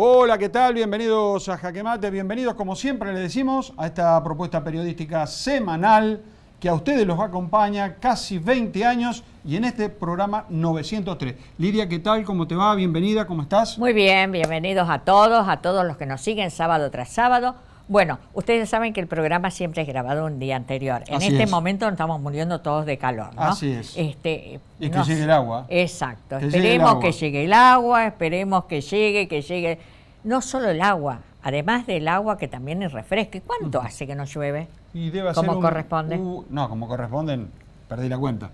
Hola, ¿qué tal? Bienvenidos a Jaquemate, bienvenidos como siempre le decimos a esta propuesta periodística semanal que a ustedes los acompaña casi 20 años y en este programa 903. Lidia, ¿qué tal? ¿Cómo te va? Bienvenida, ¿cómo estás? Muy bien, bienvenidos a todos, a todos los que nos siguen sábado tras sábado. Bueno, ustedes saben que el programa siempre es grabado un día anterior. En este momento nos estamos muriendo todos de calor, ¿no? Así es. Este, y que llegue el agua. Exacto. esperemos que llegue el agua, esperemos que llegue, que llegue no solo el agua, además del agua que también es refresca. cuánto hace que no llueve? Y ¿Cómo corresponde? no, como corresponden, perdí la cuenta.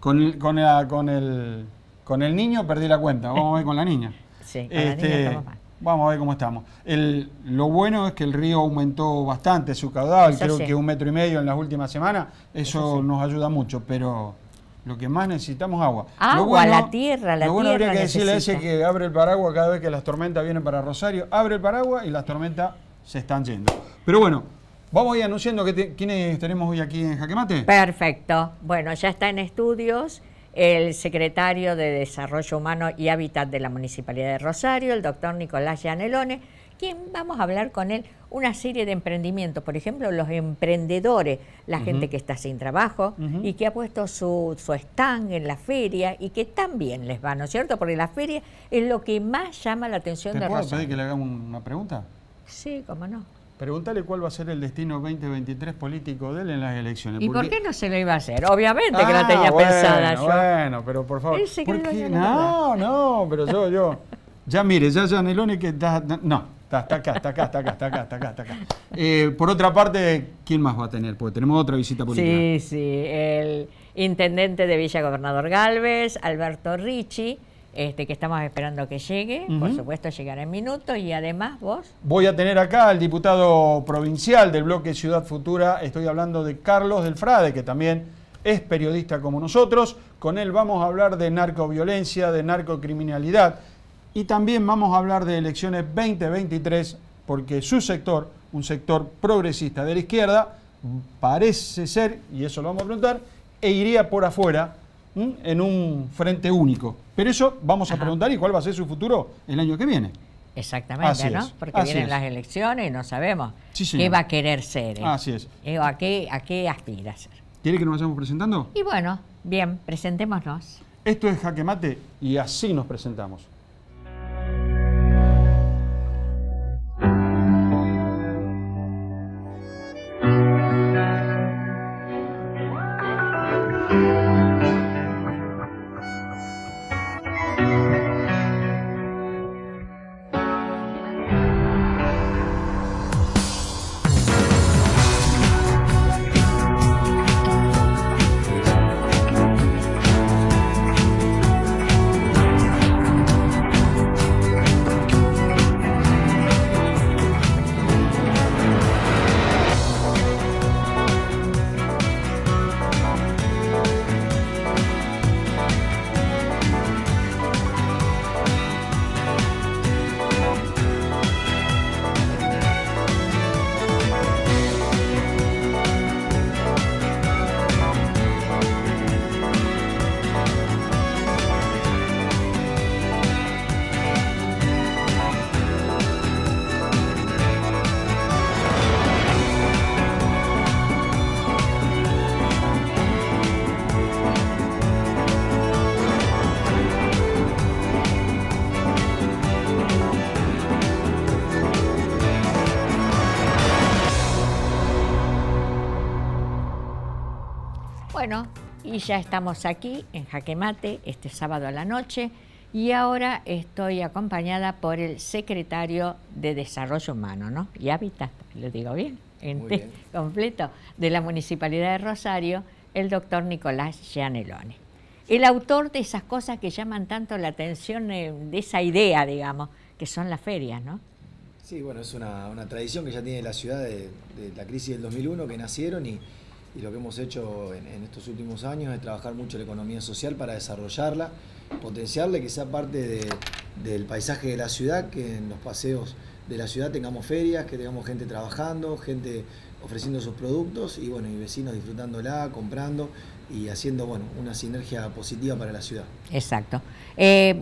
Con el, con, el, con el niño perdí la cuenta, vamos a ver con la niña. Sí, la niña este, Vamos a ver cómo estamos. lo bueno es que el río aumentó bastante su caudal, creo que un metro y medio en las últimas semanas, eso, nos ayuda mucho, pero... Lo que más necesitamos es agua. Agua, a la tierra, la lo bueno habría que decirle a ese que abre el paraguas cada vez que las tormentas vienen para Rosario. Abre el paraguas y las tormentas se están yendo. Pero bueno, vamos a ir anunciando quiénes tenemos hoy aquí en Jaquemate. Perfecto. Bueno, ya está en estudios el secretario de Desarrollo Humano y Hábitat de la Municipalidad de Rosario, el doctor Nicolás Gianelone quién vamos a hablar con él una serie de emprendimientos, por ejemplo, los emprendedores, la gente que está sin trabajo y que ha puesto su, su stand en la feria y que también les va, ¿no es cierto? Porque la feria es lo que más llama la atención de ¿Te puedo pedir que le hagamos una pregunta? Sí, cómo no. Pregúntale cuál va a ser el destino 2023 político de él en las elecciones. ¿Y por qué no se lo iba a hacer? Obviamente que la ah, tenía pensada yo. Bueno, pero por favor. ¿por qué? No, no, pero yo, yo. Ya mire, ya Janelone que da, no, Está, acá, está acá, está acá, está acá, está acá. Está acá. Eh, por otra parte, ¿quién más va a tener? Porque tenemos otra visita política. Sí, sí, el intendente de Villa Gobernador Galvez, Alberto Ricci, este, que estamos esperando que llegue, por supuesto llegará en minutos y además vos. Voy a tener acá al diputado provincial del bloque Ciudad Futura, estoy hablando de Carlos del Frade, que también es periodista como nosotros, con él vamos a hablar de narcoviolencia, de narcocriminalidad y también vamos a hablar de elecciones 2023 porque su sector, un sector progresista de la izquierda, parece ser, y eso lo vamos a preguntar, e iría por afuera en un frente único. Pero eso vamos a preguntar y cuál va a ser su futuro el año que viene. Exactamente, ¿no? Porque vienen las elecciones y no sabemos qué va a querer ser. ¿eh? Así es. Eh, a, qué, a aspira ser. ¿Quiere que nos vayamos presentando? Y bueno, bien, presentémonos. Esto es Jaque Mate y así nos presentamos. Y ya estamos aquí en Jaquemate este sábado a la noche y ahora estoy acompañada por el secretario de Desarrollo Humano ¿no? y Hábitat, lo digo bien, en completo, de la Municipalidad de Rosario, el doctor Nicolás Gianelone. El autor de esas cosas que llaman tanto la atención, eh, de esa idea, digamos, que son las ferias, ¿no? Sí, bueno, es una, tradición que ya tiene la ciudad de la crisis del 2001, que nacieron y y lo que hemos hecho en, estos últimos años es trabajar mucho la economía social para desarrollarla, potenciarla, que sea parte del paisaje de la ciudad, que en los paseos de la ciudad tengamos ferias, que tengamos gente trabajando, gente ofreciendo sus productos y bueno, y vecinos disfrutándola, comprando y haciendo bueno una sinergia positiva para la ciudad. Exacto. Eh,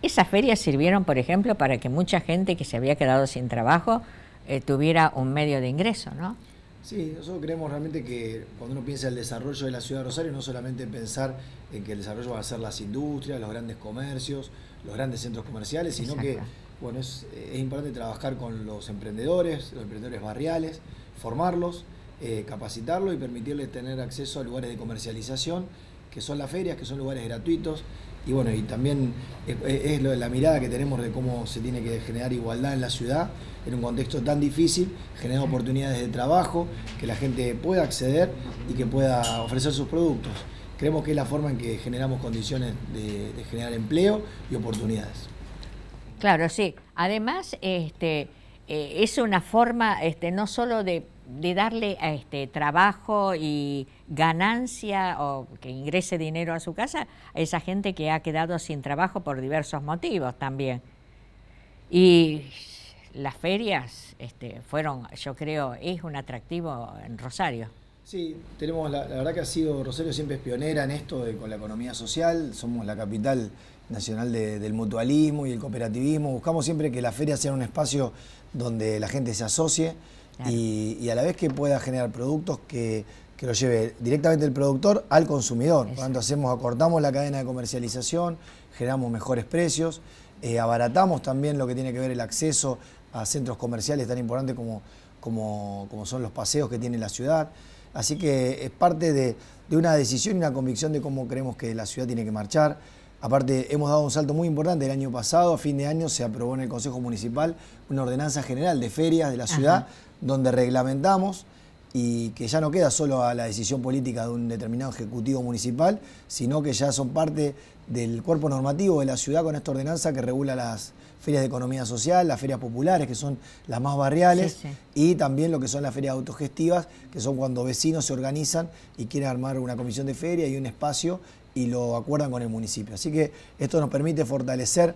esas ferias sirvieron, por ejemplo, para que mucha gente que se había quedado sin trabajo eh, tuviera un medio de ingreso, ¿no? Sí, nosotros creemos realmente que cuando uno piensa en el desarrollo de la ciudad de Rosario, no solamente pensar en que el desarrollo va a ser las industrias, los grandes comercios, los grandes centros comerciales, sino que bueno, es, importante trabajar con los emprendedores, los emprendedores barriales, formarlos, eh, capacitarlos y permitirles tener acceso a lugares de comercialización, que son las ferias, que son lugares gratuitos, y bueno, y también eh, eh, es, la mirada que tenemos de cómo se tiene que generar igualdad en la ciudad, en un contexto tan difícil, generar oportunidades de trabajo, que la gente pueda acceder y que pueda ofrecer sus productos. Creemos que es la forma en que generamos condiciones de, generar empleo y oportunidades. Claro, sí. Además, este, eh, es una forma este, no solo de de darle este trabajo y ganancia o que ingrese dinero a su casa a esa gente que ha quedado sin trabajo por diversos motivos también. Y las ferias este, fueron, yo creo, es un atractivo en Rosario. Sí, tenemos la, verdad que ha sido, Rosario siempre es pionera en esto con la economía social, somos la capital nacional del mutualismo y el cooperativismo, buscamos siempre que las ferias sean un espacio donde la gente se asocie y, a la vez que pueda generar productos que, que lo lleve directamente el productor al consumidor. Por lo tanto, hacemos, acortamos la cadena de comercialización, generamos mejores precios, eh, abaratamos también lo que tiene que ver el acceso a centros comerciales tan importantes como, son los paseos que tiene la ciudad. Así que es parte de, de una decisión y una convicción de cómo creemos que la ciudad tiene que marchar. Aparte, hemos dado un salto muy importante. El año pasado, a fin de año, se aprobó en el Consejo Municipal una ordenanza general de ferias de la ciudad donde reglamentamos y que ya no queda solo a la decisión política de un determinado ejecutivo municipal, sino que ya son parte del cuerpo normativo de la ciudad con esta ordenanza que regula las ferias de economía social, las ferias populares, que son las más barriales, y también lo que son las ferias autogestivas, que son cuando vecinos se organizan y quieren armar una comisión de feria y un espacio y lo acuerdan con el municipio. Así que esto nos permite fortalecer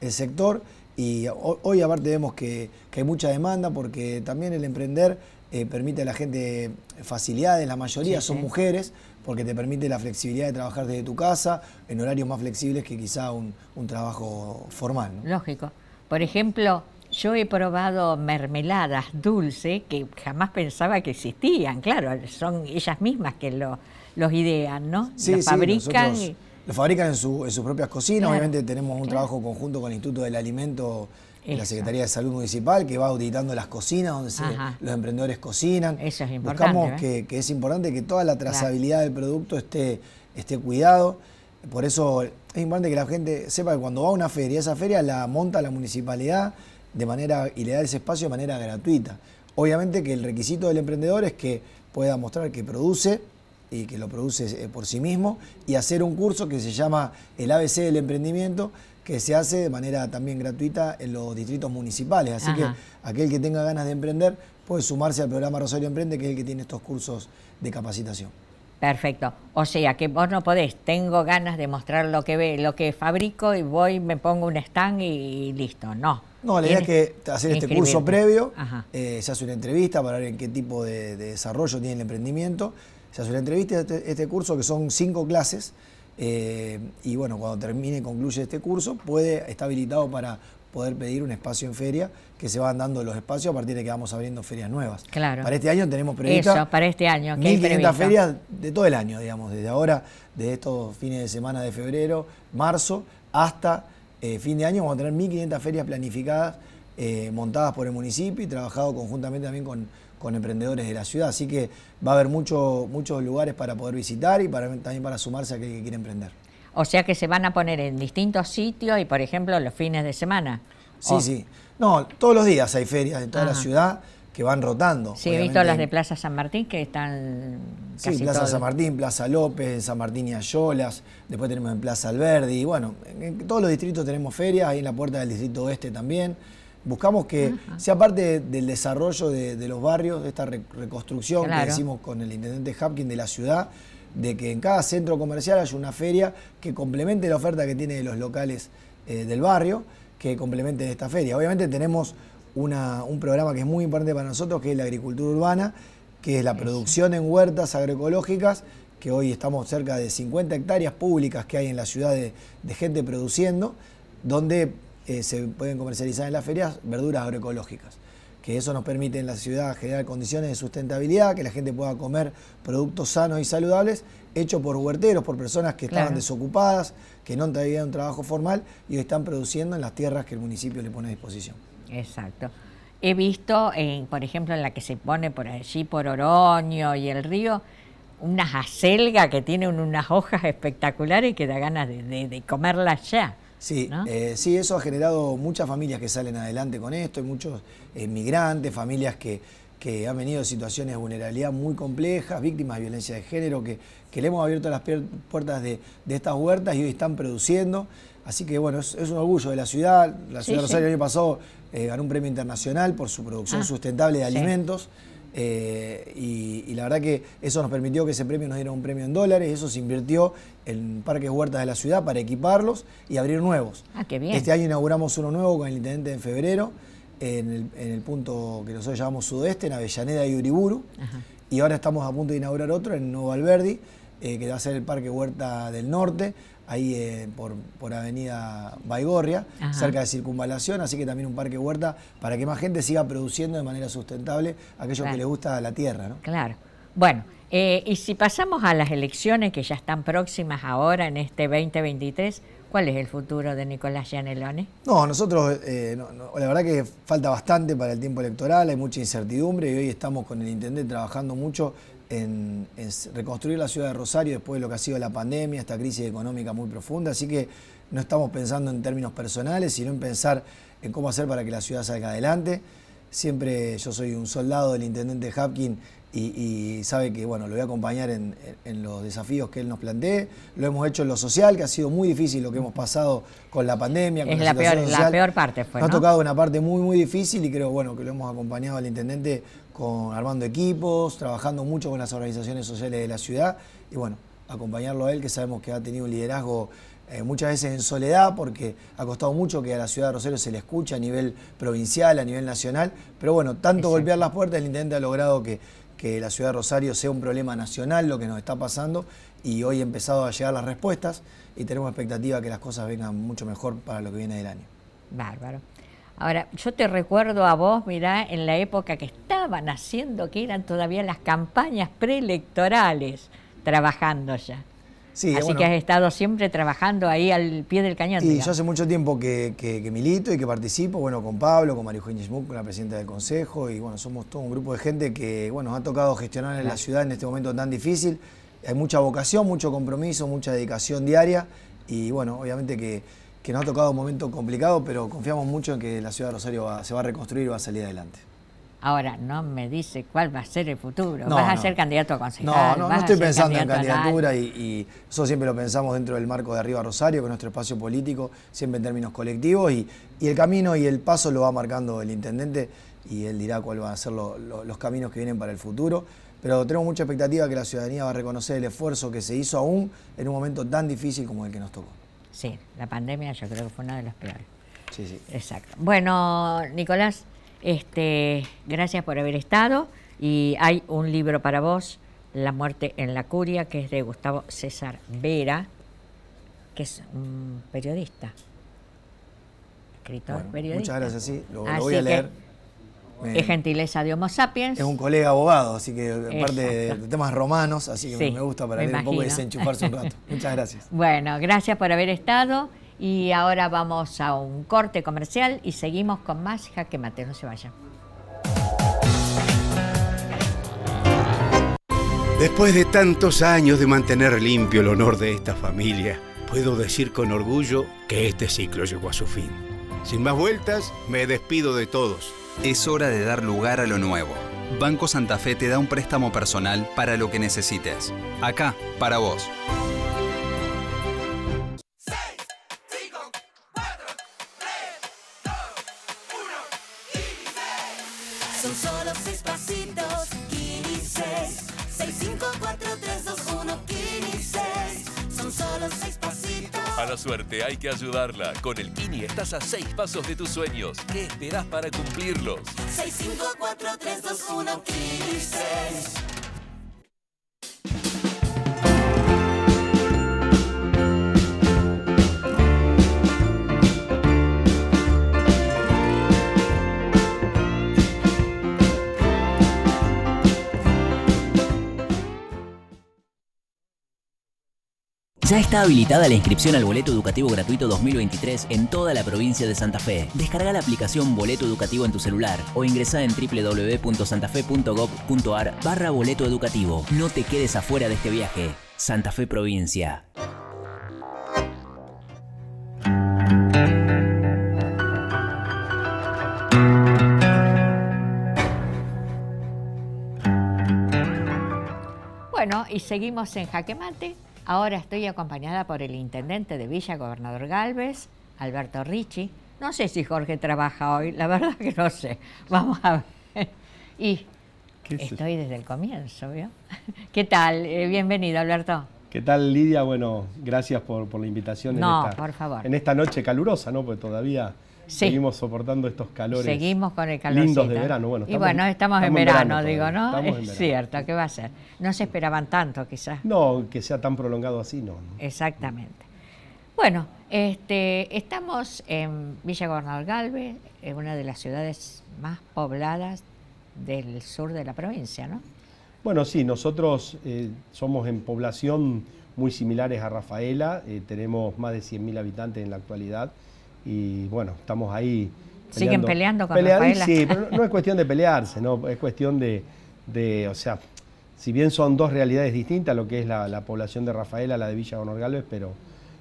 el sector y hoy aparte vemos que, hay mucha demanda porque también el emprender eh, permite a la gente facilidades, la mayoría son mujeres, porque te permite la flexibilidad de trabajar desde tu casa en horarios más flexibles que quizá un, trabajo formal. Lógico. Por ejemplo, yo he probado mermeladas dulce que jamás pensaba que existían, claro, son ellas mismas que lo los idean, ¿no? Sí, los fabrican. los lo fabrican en, sus propias cocinas. Obviamente tenemos un trabajo conjunto con el Instituto del Alimento y la Secretaría de Salud Municipal, que va auditando las cocinas, donde los emprendedores cocinan. Eso es importante. Buscamos que, es importante que toda la trazabilidad del producto esté, esté cuidado. Por eso es importante que la gente sepa que cuando va a una feria, esa feria la monta la municipalidad de manera y le da ese espacio de manera gratuita. Obviamente que el requisito del emprendedor es que pueda mostrar que produce, y que lo produce eh, por sí mismo, y hacer un curso que se llama el ABC del emprendimiento, que se hace de manera también gratuita en los distritos municipales. Así que aquel que tenga ganas de emprender puede sumarse al programa Rosario Emprende, que es el que tiene estos cursos de capacitación. Perfecto. O sea que vos no podés, tengo ganas de mostrar lo que ve, lo que fabrico y voy, me pongo un stand y, listo. No. No, la idea es que hacer este curso previo, eh, se hace una entrevista para ver en qué tipo de desarrollo tiene el emprendimiento se hace entrevista de este, este curso que son cinco clases eh, y bueno, cuando termine y concluye este curso puede, está habilitado para poder pedir un espacio en feria, que se van dando los espacios a partir de que vamos abriendo ferias nuevas. Claro. Para este año tenemos previsto para este año. 1.500 ferias de todo el año, digamos, desde ahora, de estos fines de semana de febrero, marzo, hasta eh, fin de año, vamos a tener 1.500 ferias planificadas, eh, montadas por el municipio y trabajado conjuntamente también con con emprendedores de la ciudad. Así que va a haber mucho, muchos lugares para poder visitar y también para sumarse a aquel que quiere emprender. O sea que se van a poner en distintos sitios y, por ejemplo, los fines de semana. Sí, sí. No, todos los días hay ferias en toda la ciudad que van rotando. Sí, he visto las de Plaza San Martín que están. Casi sí, Plaza San Martín, Plaza López, San Martín y Ayolas, después tenemos en Plaza Alberdi, y bueno, en todos los distritos tenemos ferias, ahí en la puerta del distrito oeste también. Buscamos que sea parte del desarrollo de, los barrios, de esta reconstrucción que hicimos con el intendente Hapkin de la ciudad, de que en cada centro comercial haya una feria que complemente la oferta que tiene los locales eh, del barrio, que complemente esta feria. Obviamente tenemos una, un programa que es muy importante para nosotros, que es la agricultura urbana, que es la producción en huertas agroecológicas, que hoy estamos cerca de 50 hectáreas públicas que hay en la ciudad de gente produciendo, donde eh, se pueden comercializar en las ferias verduras agroecológicas que eso nos permite en la ciudad generar condiciones de sustentabilidad, que la gente pueda comer productos sanos y saludables, hechos por huerteros, por personas que estaban desocupadas, que no tenían un trabajo formal y están produciendo en las tierras que el municipio le pone a disposición. Exacto. He visto, por ejemplo, en la que se pone por allí, por Oroño y el río, unas acelgas que tiene unas hojas espectaculares que da ganas de, de comerlas ya. Sí, eh, sí, eso ha generado muchas familias que salen adelante con esto, muchos inmigrantes, familias que, que han venido de situaciones de vulnerabilidad muy complejas, víctimas de violencia de género, que, que le hemos abierto las puertas de, estas huertas y hoy están produciendo. Así que bueno, es, un orgullo de la ciudad. La ciudad de Rosario el año pasado eh, ganó un premio internacional por su producción ah, sustentable de alimentos. Eh, y, la verdad que eso nos permitió que ese premio nos diera un premio en dólares, eso se invirtió en parques huertas de la ciudad para equiparlos y abrir nuevos. Ah, este año inauguramos uno nuevo con el intendente en febrero, en el, punto que nosotros llamamos sudeste, en Avellaneda y Uriburu, y ahora estamos a punto de inaugurar otro en Nuevo Alberdi, eh, que va a ser el Parque Huerta del Norte ahí eh, por, Avenida Baigorria, cerca de Circunvalación, así que también un parque huerta para que más gente siga produciendo de manera sustentable aquello que le gusta a la tierra. ¿no? Claro. Bueno, eh, y si pasamos a las elecciones que ya están próximas ahora en este 2023, ¿Cuál es el futuro de Nicolás Gianelone? No, nosotros, eh, la verdad que falta bastante para el tiempo electoral, hay mucha incertidumbre y hoy estamos con el intendente trabajando mucho en, reconstruir la ciudad de Rosario después de lo que ha sido la pandemia, esta crisis económica muy profunda, así que no estamos pensando en términos personales, sino en pensar en cómo hacer para que la ciudad salga adelante. Siempre yo soy un soldado del intendente Hapkin y, sabe que bueno, lo voy a acompañar en, los desafíos que él nos plantee. Lo hemos hecho en lo social, que ha sido muy difícil lo que hemos pasado con la pandemia. Con es la, peor, la peor parte. Fue, nos ha tocado una parte muy, muy difícil y creo bueno, que lo hemos acompañado al intendente con armando equipos, trabajando mucho con las organizaciones sociales de la ciudad y bueno, acompañarlo a él, que sabemos que ha tenido un liderazgo eh, muchas veces en soledad, porque ha costado mucho que a la ciudad de Rosario se le escuche a nivel provincial, a nivel nacional, pero bueno, tanto golpear las puertas, el intendente ha logrado que, que la ciudad de Rosario sea un problema nacional lo que nos está pasando y hoy he empezado a llegar las respuestas y tenemos expectativa que las cosas vengan mucho mejor para lo que viene del año. Bárbaro. Ahora, yo te recuerdo a vos, mirá, en la época que estaban haciendo, que eran todavía las campañas preelectorales, trabajando ya. Sí, Así que has estado siempre trabajando ahí al pie del cañón. Y yo hace mucho tiempo que, milito y que participo, bueno, con Pablo, con María Eugenia con la presidenta del Consejo, y bueno, somos todo un grupo de gente que, bueno, nos ha tocado gestionar en la ciudad en este momento tan difícil. Hay mucha vocación, mucho compromiso, mucha dedicación diaria, y bueno, obviamente que, que nos ha tocado un momento complicado, pero confiamos mucho en que la ciudad de Rosario se va a reconstruir y va a salir adelante. Ahora, no me dice cuál va a ser el futuro. vas a ser candidato a concejal. No, no, no estoy pensando en candidatura y, eso siempre lo pensamos dentro del marco de Arriba Rosario, que es nuestro espacio político, siempre en términos colectivos y, el camino y el paso lo va marcando el intendente y él dirá cuáles van a ser los caminos que vienen para el futuro. Pero tenemos mucha expectativa que la ciudadanía va a reconocer el esfuerzo que se hizo aún en un momento tan difícil como el que nos tocó. Sí, la pandemia yo creo que fue una de las peores. Sí, sí. Exacto. Bueno, Nicolás, este, gracias por haber estado y hay un libro para vos, La muerte en la curia, que es de Gustavo César Vera, que es un periodista, escritor periodista. Muchas gracias, sí, lo, voy a leer. es eh, gentileza de Homo sapiens. Es un colega abogado, así que aparte de, temas romanos, así que me gusta para leer un poco y desenchufarse un rato. Muchas gracias. Bueno, gracias por haber estado. Y ahora vamos a un corte comercial y seguimos con más Jaque Mateo. se vaya. Después de tantos años de mantener limpio el honor de esta familia, puedo decir con orgullo que este ciclo llegó a su fin. Sin más vueltas, me despido de todos. Es hora de dar lugar a lo nuevo. Banco Santa Fe te da un préstamo personal para lo que necesites. Acá, para vos. suerte hay que ayudarla. Con el Kini estás a seis pasos de tus sueños. ¿Qué esperas para cumplirlos? Ya está habilitada la inscripción al Boleto Educativo Gratuito 2023 en toda la provincia de Santa Fe. Descarga la aplicación Boleto Educativo en tu celular o ingresa en www.santafe.gov.ar barra Boleto Educativo. No te quedes afuera de este viaje. Santa Fe Provincia. Bueno, y seguimos en Jaquemate. Ahora estoy acompañada por el intendente de Villa, gobernador Galvez, Alberto Ricci. No sé si Jorge trabaja hoy, la verdad que no sé. Vamos a ver. Y estoy desde el comienzo, ¿vio? ¿Qué tal? Eh, bienvenido, Alberto. ¿Qué tal, Lidia? Bueno, gracias por, la invitación. No, por favor. En esta noche calurosa, ¿no? Porque todavía Seguimos soportando estos calores. Seguimos con el calor. Lindos de verano, y bueno, estamos, en verano, digo, ¿no? Es cierto, ¿qué va a ser? No se esperaban tanto, quizás. No, que sea tan prolongado así, no. Exactamente. Bueno, este, estamos en Villa Gornal en eh, una de las ciudades más pobladas del sur de la provincia, ¿no? Bueno, sí, nosotros eh, somos en población muy similares a Rafaela, eh, tenemos más de 100.000 habitantes en la actualidad y bueno, estamos ahí. Siguen peleando con Sí, pero no, es cuestión de pelearse, no, es cuestión de, o sea, si bien son dos realidades distintas, lo que es la, población de Rafaela, la de Villa Honor Galvez, pero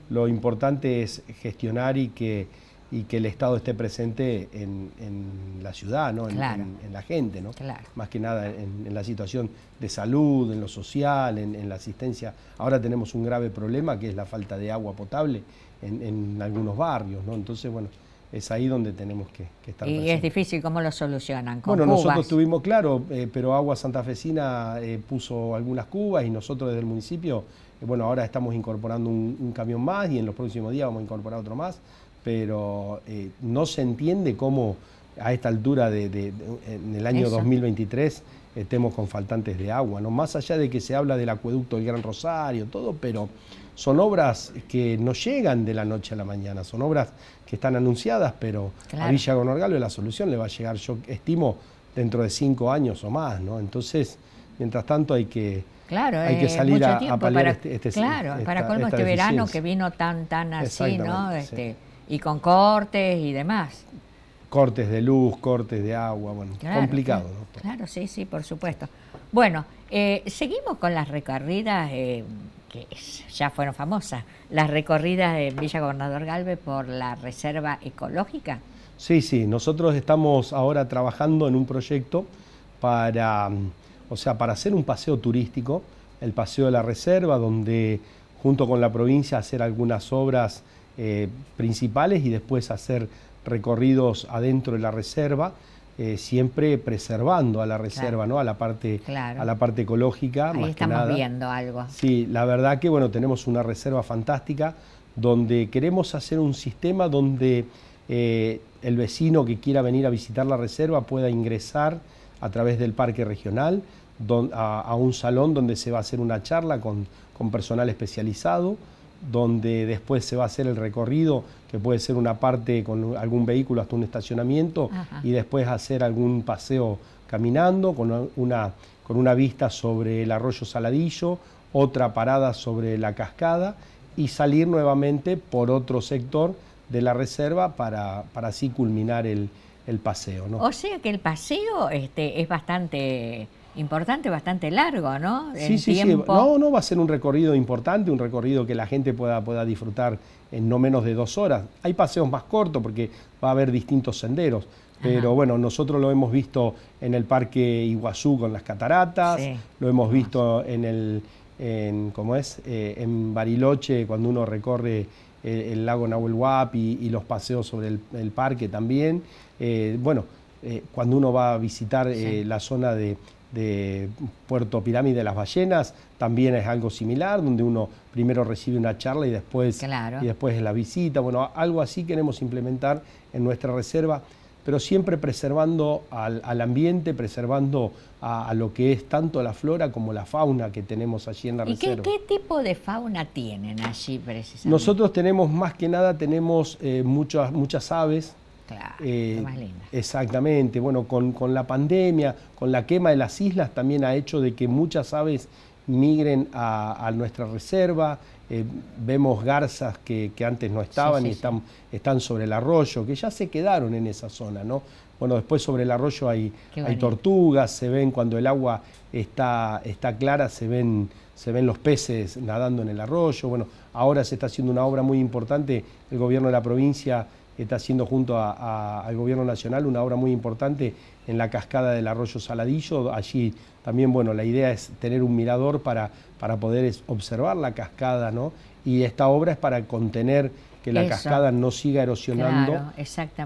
lo importante es gestionar y que, que el Estado esté presente en, la ciudad, ¿no? en, la gente, ¿no? más que nada en, la situación de salud, en lo social, en, la asistencia. Ahora tenemos un grave problema que es la falta de agua potable en, algunos barrios, ¿no? Entonces, bueno, es ahí donde tenemos que, estar. Y es difícil, ¿cómo lo solucionan? bueno, nosotros tuvimos, claro, eh, pero Agua Santa eh, puso algunas cubas y nosotros desde el municipio, eh, bueno, ahora estamos incorporando un, camión más y en los próximos días vamos a incorporar otro más, pero eh, no se entiende cómo a esta altura de, en el año 2023 estemos con faltantes de agua, ¿no? Más allá de que se habla del acueducto del Gran Rosario, todo, pero son obras que no llegan de la noche a la mañana, son obras que están anunciadas, pero a Villa Gonorgalo la solución le va a llegar, yo estimo, dentro de cinco años o más, ¿no? Entonces, mientras tanto hay que, hay que salir a, este, este, Claro, para colmo este verano que vino tan, tan así, ¿no? Este, Y con cortes y demás cortes de luz, cortes de agua, bueno, complicado. Claro, sí, sí, por supuesto. Bueno, eh, seguimos con las recorridas eh, que ya fueron famosas, las recorridas de Villa Gobernador Galvez por la Reserva Ecológica. Sí, sí, nosotros estamos ahora trabajando en un proyecto para, mm, o sea, para hacer un paseo turístico, el Paseo de la Reserva, donde junto con la provincia hacer algunas obras eh, principales y después hacer recorridos adentro de la reserva, eh, siempre preservando a la reserva, ¿no? A la parte, a la parte ecológica. Ahí estamos viendo algo. Sí, la verdad que bueno, tenemos una reserva fantástica donde queremos hacer un sistema donde eh, el vecino que quiera venir a visitar la reserva pueda ingresar a través del parque regional a, un salón donde se va a hacer una charla con personal especializado donde después se va a hacer el recorrido, que puede ser una parte con algún vehículo hasta un estacionamiento, y después hacer algún paseo caminando con una, con una vista sobre el arroyo Saladillo, otra parada sobre la cascada y salir nuevamente por otro sector de la reserva para, así culminar el, paseo. ¿no? O sea que el paseo este, es bastante importante, bastante largo, ¿no? sí, sí, sí. No, no, va a ser un recorrido importante, un recorrido que la gente pueda, pueda disfrutar en no menos de dos horas. Hay paseos más cortos porque va a haber distintos senderos. Pero bueno, nosotros lo hemos visto en el Parque Iguazú con las cataratas, lo hemos visto en el, ¿cómo es? Eh, en Bariloche cuando uno recorre eh, el, lago Nahuel Huapi y, los paseos sobre el, parque también. Eh, bueno, cuando uno va a visitar la zona de, de Puerto Pirámide de las Ballenas también es algo similar, donde uno primero recibe una charla y después, y después la visita. Bueno, algo así queremos implementar en nuestra reserva, pero siempre preservando al, ambiente, preservando a, lo que es tanto la flora como la fauna que tenemos allí en la reserva. ¿Y qué, tipo de fauna tienen allí precisamente? Nosotros tenemos, más que nada, tenemos eh, muchas, muchas aves, eh, exactamente. Bueno, con, la pandemia, con la quema de las islas, también ha hecho de que muchas aves migren a, nuestra reserva. Eh, vemos garzas que, antes no estaban y están, están sobre el arroyo, que ya se quedaron en esa zona, ¿no? Bueno, después sobre el arroyo hay, hay tortugas, se ven cuando el agua está, está clara, se ven, se ven los peces nadando en el arroyo. Bueno, ahora se está haciendo una obra muy importante, el gobierno de la provincia está haciendo junto al Gobierno Nacional una obra muy importante en la cascada del arroyo Saladillo. Allí también, bueno, la idea es tener un mirador para, para poder observar la cascada, ¿no? Y esta obra es para contener que la cascada no siga erosionando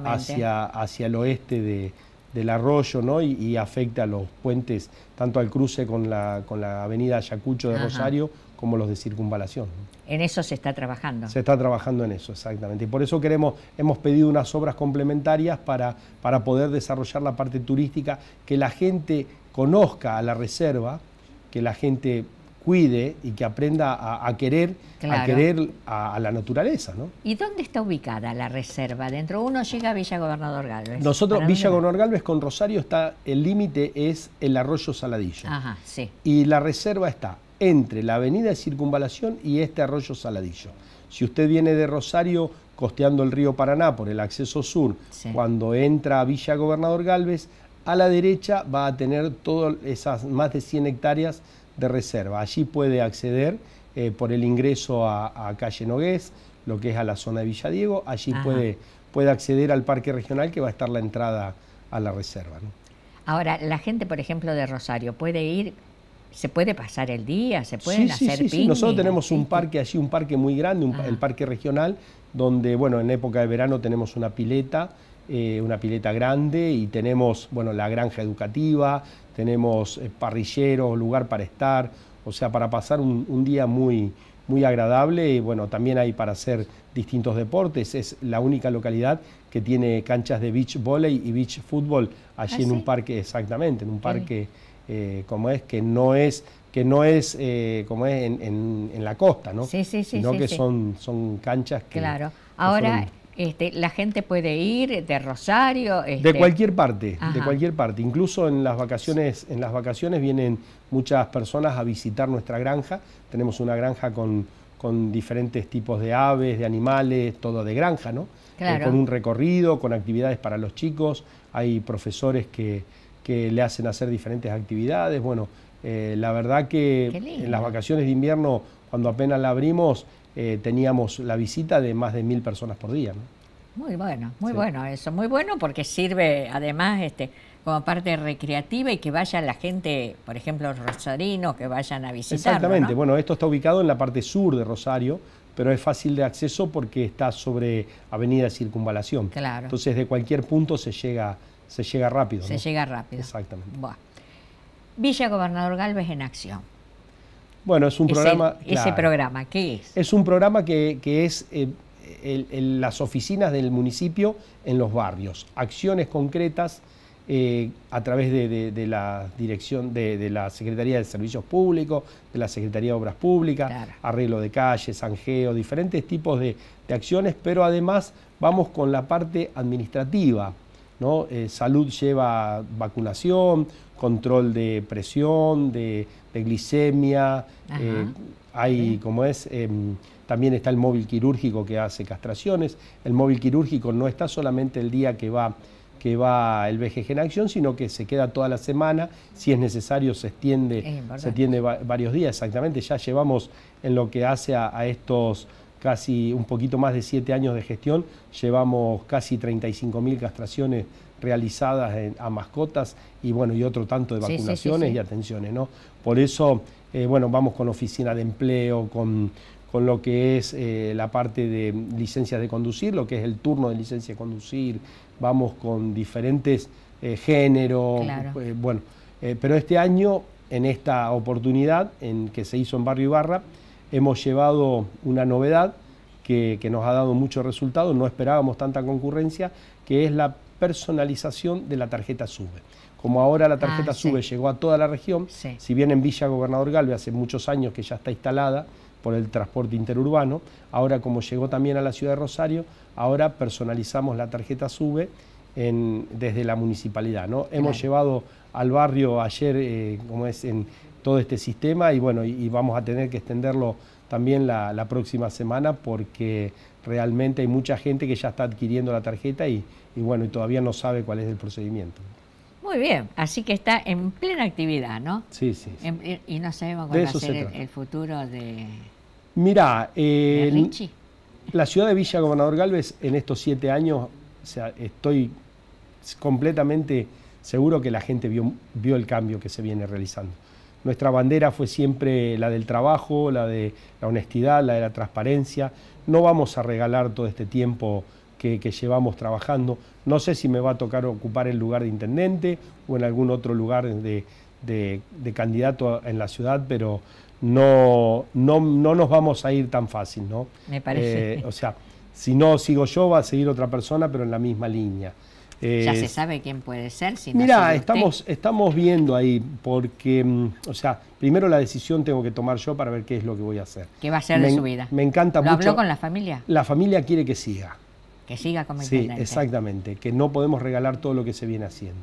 Hacia, hacia el oeste del arroyo, ¿no? Y, afecta a los puentes, tanto al cruce con la, con la avenida Ayacucho de Rosario como los de circunvalación. En eso se está trabajando. Se está trabajando en eso, exactamente. Y por eso queremos, hemos pedido unas obras complementarias para, para poder desarrollar la parte turística, que la gente conozca a la reserva, que la gente cuide y que aprenda a, querer, a, querer a, la naturaleza. ¿Y dónde está ubicada la reserva? Dentro uno llega a Villa Gobernador Galvez. Nosotros, Villa Gobernador Galvez con Rosario está, el límite es el arroyo Saladillo. Ajá, sí. Y la reserva está entre la avenida de Circunvalación y este arroyo Saladillo. Si usted viene de Rosario costeando el río Paraná por el acceso sur, cuando entra a Villa Gobernador Galvez, a la derecha va a tener todas esas más de 100 hectáreas de reserva. Allí puede acceder eh, por el ingreso a, calle Nogués, lo que es a la zona de Villa Diego. Allí puede, puede, acceder al parque regional que va a estar la entrada a la reserva. Ahora, la gente, por ejemplo, de Rosario puede ir se puede pasar el día, se pueden hacer sí, sí, Nosotros tenemos un parque allí, un parque muy grande, el ah. parque regional, donde, bueno, en época de verano tenemos una pileta, eh, una pileta grande y tenemos, bueno, la granja educativa, tenemos eh, parrilleros, lugar para estar, o sea, para pasar un, día muy, muy agradable. Y bueno, también hay para hacer distintos deportes. Es la única localidad que tiene canchas de beach volley y beach fútbol allí ¿Ah, en un parque, exactamente, en un parque. Eh, como es, que no es que no es eh, como es en, la costa, ¿no? Sí, sí, sí. Sino que Son, son canchas que... Claro. Ahora, este, la gente puede ir de Rosario... Este de cualquier parte, de cualquier parte. Incluso en las, vacaciones, en las vacaciones vienen muchas personas a visitar nuestra granja. Tenemos una granja con, con diferentes tipos de aves, de animales, todo de granja, ¿no? Eh, claro. con un recorrido, con actividades para los chicos. Hay profesores que que le hacen hacer diferentes actividades. Bueno, eh, la verdad que en las vacaciones de invierno, cuando apenas la abrimos, eh, teníamos la visita de más de mil personas por día. Muy bueno, muy bueno eso, muy bueno porque sirve además este, como parte recreativa y que vaya la gente, por ejemplo, rosarinos, que vayan a visitar. Exactamente, bueno, esto está ubicado en la parte sur de Rosario, pero es fácil de acceso porque está sobre Avenida Circunvalación. Claro. Entonces de cualquier punto se llega se llega rápido. Se llega rápido. Exactamente. Villa Gobernador Galvez en acción. Bueno, es un programa... Ese programa, ¿qué es? Es un programa que, es eh, las oficinas del municipio en los barrios, acciones concretas eh, a través de, la dirección de, la Secretaría de Servicios Públicos, de la Secretaría de Obras Públicas, arreglo de calles, angeo, diferentes tipos de acciones, pero además vamos con la parte administrativa, eh, salud lleva vacunación, control de presión, de, glicemia, eh, hay, como es, em, también está el móvil quirúrgico que hace castraciones. El móvil quirúrgico no está solamente el día que va que va el BGG en acción, sino que se queda toda la semana, si es necesario se extiende, se extiende varios días, exactamente, ya llevamos en lo que hace a estos casi un poquito más de siete años de gestión, llevamos casi 35.000 castraciones realizadas a mascotas y bueno, y otro tanto de vacunaciones y atenciones, ¿no? Por eso, eh, bueno, vamos con oficina de empleo, con, lo que es eh, la parte de licencias de conducir, lo que es el turno de licencia de conducir, vamos con diferentes eh, géneros, bueno, pero este año, en esta oportunidad en que se hizo en Barrio Ibarra, hemos llevado una novedad que, nos ha dado mucho resultado, no esperábamos tanta concurrencia, que es la personalización de la tarjeta SUBE. Como ahora la tarjeta ah, SUBE llegó a toda la región, si bien en Villa Gobernador Galve hace muchos años que ya está instalada por el transporte interurbano, ahora como llegó también a la ciudad de Rosario, ahora personalizamos la tarjeta SUBE desde la municipalidad. ¿no? Hemos llevado al barrio ayer, eh, como es en, todo este sistema y bueno, y, vamos a tener que extenderlo también la, próxima semana porque realmente hay mucha gente que ya está adquiriendo la tarjeta y, bueno, y todavía no sabe cuál es el procedimiento. Muy bien, así que está en plena actividad, ¿no? Sí, sí. y no sabemos cuál va a ser el, futuro de. Mira, eh, la ciudad de Villa Gobernador Galvez en estos siete años, estoy completamente seguro que la gente vio, vio el cambio que se viene realizando. Nuestra bandera fue siempre la del trabajo, la de la honestidad, la de la transparencia. No vamos a regalar todo este tiempo que, llevamos trabajando. No sé si me va a tocar ocupar el lugar de intendente o en algún otro lugar de, candidato en la ciudad, pero no, nos vamos a ir tan fácil, ¿no? Me parece. Eh, o sea, si no sigo yo, va a seguir otra persona, pero en la misma línea. Eh, ya se sabe quién puede ser. Si mira, estamos, estamos viendo ahí, porque, mm, o sea, primero la decisión tengo que tomar yo para ver qué es lo que voy a hacer. ¿Qué va a ser de su vida? Me encanta ¿Lo mucho. habló con la familia? La familia quiere que siga. Que siga como Sí, exactamente, que no podemos regalar todo lo que se viene haciendo.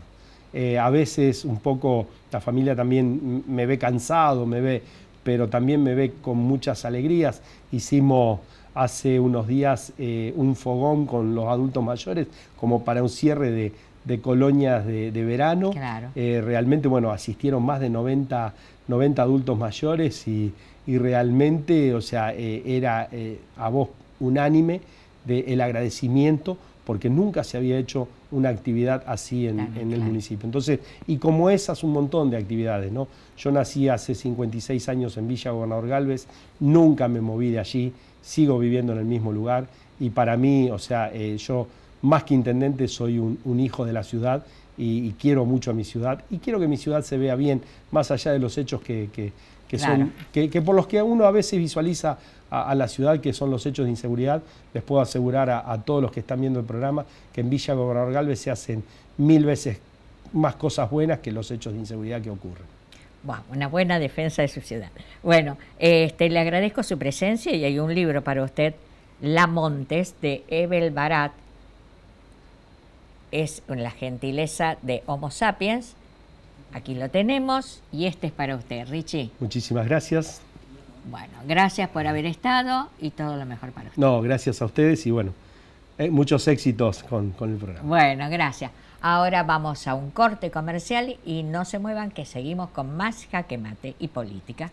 Eh, a veces un poco la familia también me ve cansado, me ve, pero también me ve con muchas alegrías. Hicimos hace unos días eh, un fogón con los adultos mayores como para un cierre de, colonias de, verano. Eh, realmente, bueno, asistieron más de 90, 90 adultos mayores y, realmente, o sea, eh, era a voz unánime el agradecimiento porque nunca se había hecho una actividad así en, el municipio. Entonces, y como esas, un montón de actividades, ¿no? Yo nací hace 56 años en Villa Gobernador Galvez, nunca me moví de allí, sigo viviendo en el mismo lugar y para mí, o sea, eh, yo más que intendente soy un, hijo de la ciudad y, quiero mucho a mi ciudad y quiero que mi ciudad se vea bien, más allá de los hechos que, son, que, por los que uno a veces visualiza a, la ciudad, que son los hechos de inseguridad. Les puedo asegurar a, a todos los que están viendo el programa que en Villa Gobernador Galvez se hacen mil veces más cosas buenas que los hechos de inseguridad que ocurren una buena defensa de su ciudad. Bueno, este, le agradezco su presencia y hay un libro para usted, La Montes, de Ebel Barat. Es la gentileza de Homo sapiens. Aquí lo tenemos y este es para usted, Richie. Muchísimas gracias. Bueno, gracias por haber estado y todo lo mejor para usted. No, gracias a ustedes y bueno, eh, muchos éxitos con, con el programa. Bueno, gracias. Ahora vamos a un corte comercial y no se muevan que seguimos con más jaque mate y política.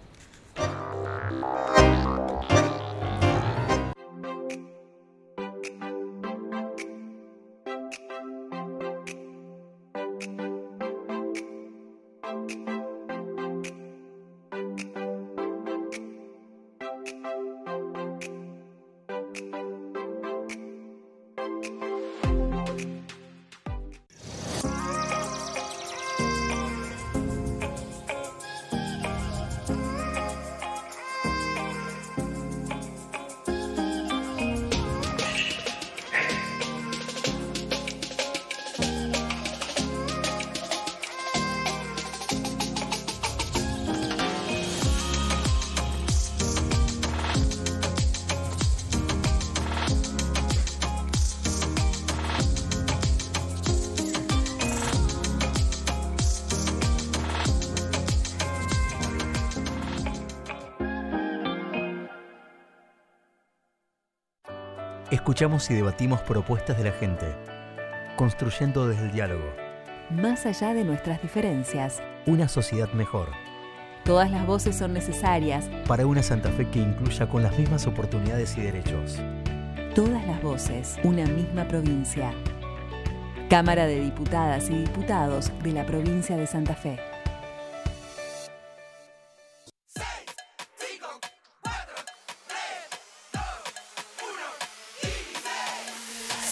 y debatimos propuestas de la gente, construyendo desde el diálogo. Más allá de nuestras diferencias. Una sociedad mejor. Todas las voces son necesarias. Para una Santa Fe que incluya con las mismas oportunidades y derechos. Todas las voces, una misma provincia. Cámara de Diputadas y Diputados de la provincia de Santa Fe.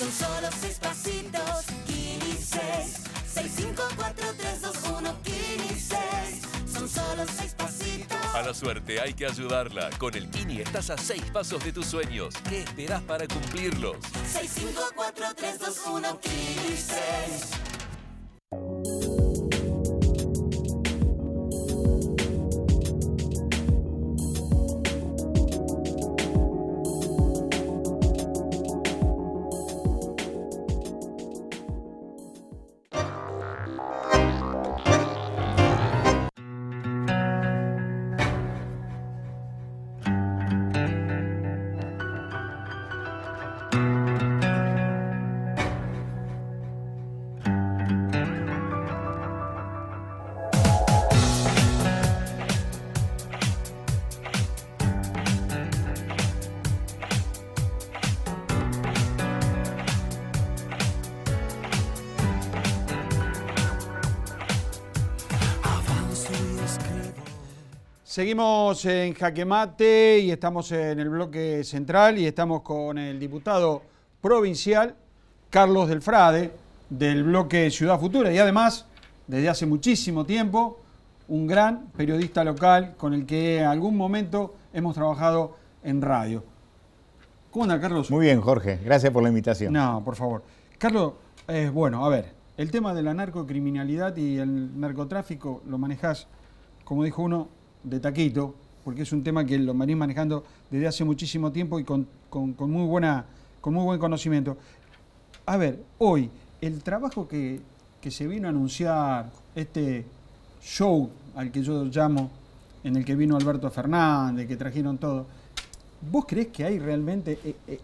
Son solo seis pasitos, Kini 6. 6, 5, 4, 3, 2, 1, Kini 6. Son solo seis pasitos. A la suerte hay que ayudarla. Con el Kini estás a seis pasos de tus sueños. ¿Qué esperas para cumplirlos? 6, 5, 4, 3, 2, 1, Kini 6. Seguimos en Jaquemate y estamos en el bloque central y estamos con el diputado provincial Carlos Delfrade del bloque Ciudad Futura y además desde hace muchísimo tiempo un gran periodista local con el que en algún momento hemos trabajado en radio. ¿Cómo anda Carlos? Muy bien Jorge, gracias por la invitación. No, por favor. Carlos, eh, bueno, a ver, el tema de la narcocriminalidad y el narcotráfico lo manejas, como dijo uno, de Taquito, porque es un tema que lo venís manejando desde hace muchísimo tiempo y con, muy buena, con muy buen conocimiento. A ver, hoy, el trabajo que, se vino a anunciar, este show al que yo llamo, en el que vino Alberto Fernández, que trajeron todo, ¿vos crees que hay realmente eh, eh,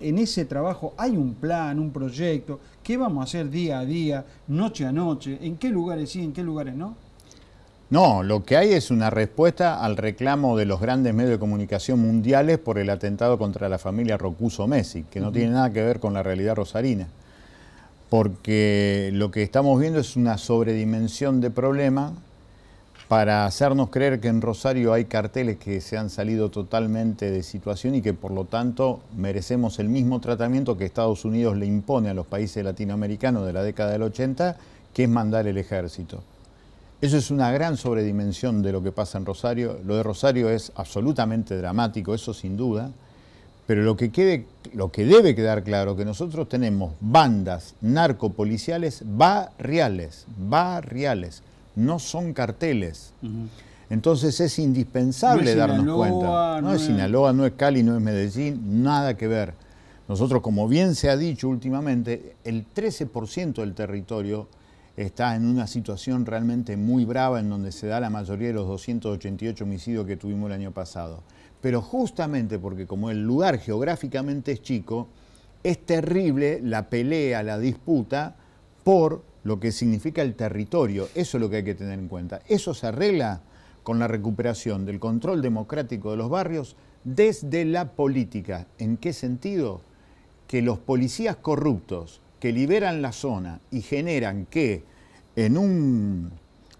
en ese trabajo hay un plan, un proyecto? ¿Qué vamos a hacer día a día, noche a noche? ¿En qué lugares sí, en qué lugares no? No, lo que hay es una respuesta al reclamo de los grandes medios de comunicación mundiales por el atentado contra la familia Rocuso Messi, que no tiene nada que ver con la realidad rosarina. Porque lo que estamos viendo es una sobredimensión de problema para hacernos creer que en Rosario hay carteles que se han salido totalmente de situación y que por lo tanto merecemos el mismo tratamiento que Estados Unidos le impone a los países latinoamericanos de la década del 80, que es mandar el ejército. Eso es una gran sobredimensión de lo que pasa en Rosario. Lo de Rosario es absolutamente dramático, eso sin duda. Pero lo que, lo que debe quedar claro que nosotros tenemos bandas narcopoliciales barriales, barriales, no son carteles. Entonces es indispensable darnos cuenta. No, es Sinaloa, no es Cali, no es Medellín, nada que ver. Nosotros, como bien se ha dicho últimamente, el 13% del territorio está en una situación realmente muy brava en donde se da la mayoría de los 288 homicidios que tuvimos el año pasado. Pero justamente porque como el lugar geográficamente es chico, es terrible la pelea, la disputa por lo que significa el territorio. Eso es lo que hay que tener en cuenta. Eso se arregla con la recuperación del control democrático de los barrios desde la política. ¿En qué sentido? Que los policías corruptos que liberan la zona y generan que en un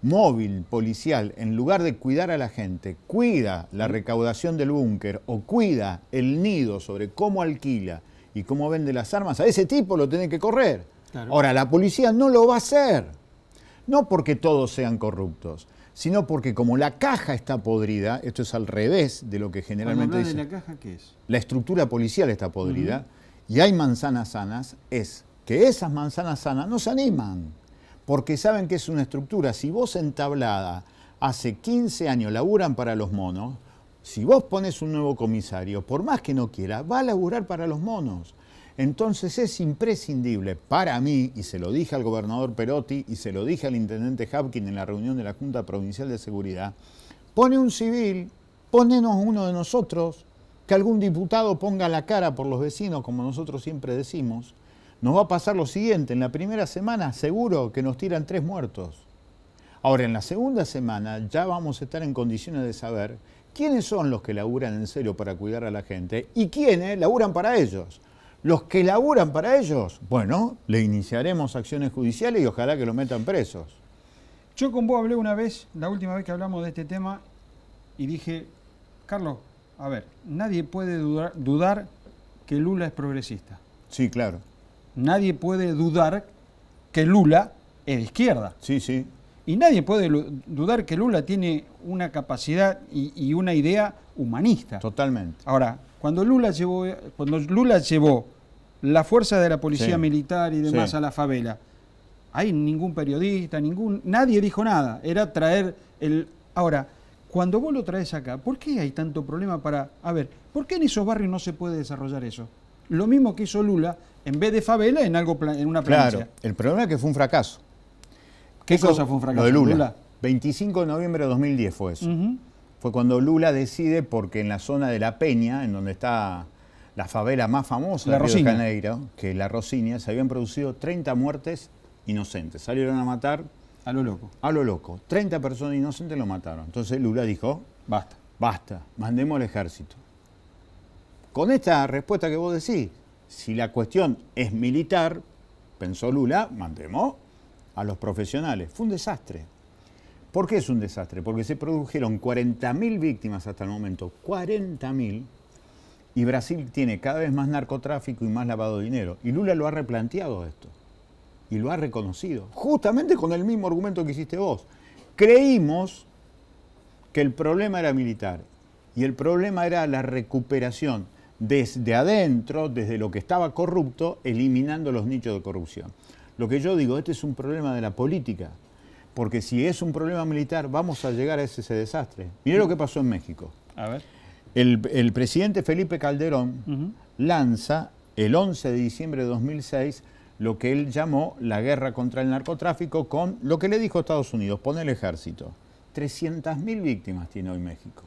móvil policial, en lugar de cuidar a la gente, cuida la recaudación del búnker o cuida el nido sobre cómo alquila y cómo vende las armas, a ese tipo lo tiene que correr. Ahora, la policía no lo va a hacer. No porque todos sean corruptos, sino porque como la caja está podrida, esto es al revés de lo que generalmente dicen. la caja qué es? La estructura policial está podrida y hay manzanas sanas, es que esas manzanas sanas no se animan porque saben que es una estructura. Si vos entablada hace 15 años laburan para los monos, si vos pones un nuevo comisario, por más que no quiera, va a laburar para los monos. Entonces es imprescindible para mí, y se lo dije al gobernador Perotti y se lo dije al intendente Hapkin en la reunión de la Junta Provincial de Seguridad, pone un civil, ponenos uno de nosotros, que algún diputado ponga la cara por los vecinos, como nosotros siempre decimos, nos va a pasar lo siguiente, en la primera semana seguro que nos tiran tres muertos. Ahora, en la segunda semana ya vamos a estar en condiciones de saber quiénes son los que laburan en serio para cuidar a la gente y quiénes laburan para ellos. Los que laburan para ellos, bueno, le iniciaremos acciones judiciales y ojalá que los metan presos. Yo con vos hablé una vez, la última vez que hablamos de este tema, y dije, Carlos, a ver, nadie puede dudar, dudar que Lula es progresista. Sí, claro nadie puede dudar que Lula es de izquierda. Sí, sí. Y nadie puede dudar que Lula tiene una capacidad y, una idea humanista. Totalmente. Ahora, cuando Lula llevó, cuando Lula llevó la fuerza de la policía militar y demás a la favela, hay ningún periodista, ningún, nadie dijo nada. Era traer el. Ahora, cuando vos lo traes acá, ¿por qué hay tanto problema para. A ver, ¿por qué en esos barrios no se puede desarrollar eso? lo mismo que hizo Lula, en vez de favela, en, algo, en una provincia. Claro, el problema es que fue un fracaso. ¿Qué cosa fue un fracaso? Lo de Lula. 25 de noviembre de 2010 fue eso. Fue cuando Lula decide, porque en la zona de La Peña, en donde está la favela más famosa de Río de Janeiro, que es la Rosinia, se habían producido 30 muertes inocentes. Salieron a matar... A lo loco. A lo loco. 30 personas inocentes lo mataron. Entonces Lula dijo... Basta. Basta, mandemos al ejército. Con esta respuesta que vos decís, si la cuestión es militar, pensó Lula, mandemos a los profesionales. Fue un desastre. ¿Por qué es un desastre? Porque se produjeron 40.000 víctimas hasta el momento, 40.000, y Brasil tiene cada vez más narcotráfico y más lavado de dinero. Y Lula lo ha replanteado esto, y lo ha reconocido, justamente con el mismo argumento que hiciste vos. Creímos que el problema era militar, y el problema era la recuperación desde adentro, desde lo que estaba corrupto, eliminando los nichos de corrupción. Lo que yo digo, este es un problema de la política, porque si es un problema militar, vamos a llegar a ese, desastre. Mire lo que pasó en México. A ver. El, presidente Felipe Calderón lanza el 11 de diciembre de 2006 lo que él llamó la guerra contra el narcotráfico con lo que le dijo Estados Unidos, pone el ejército. 300.000 víctimas tiene hoy México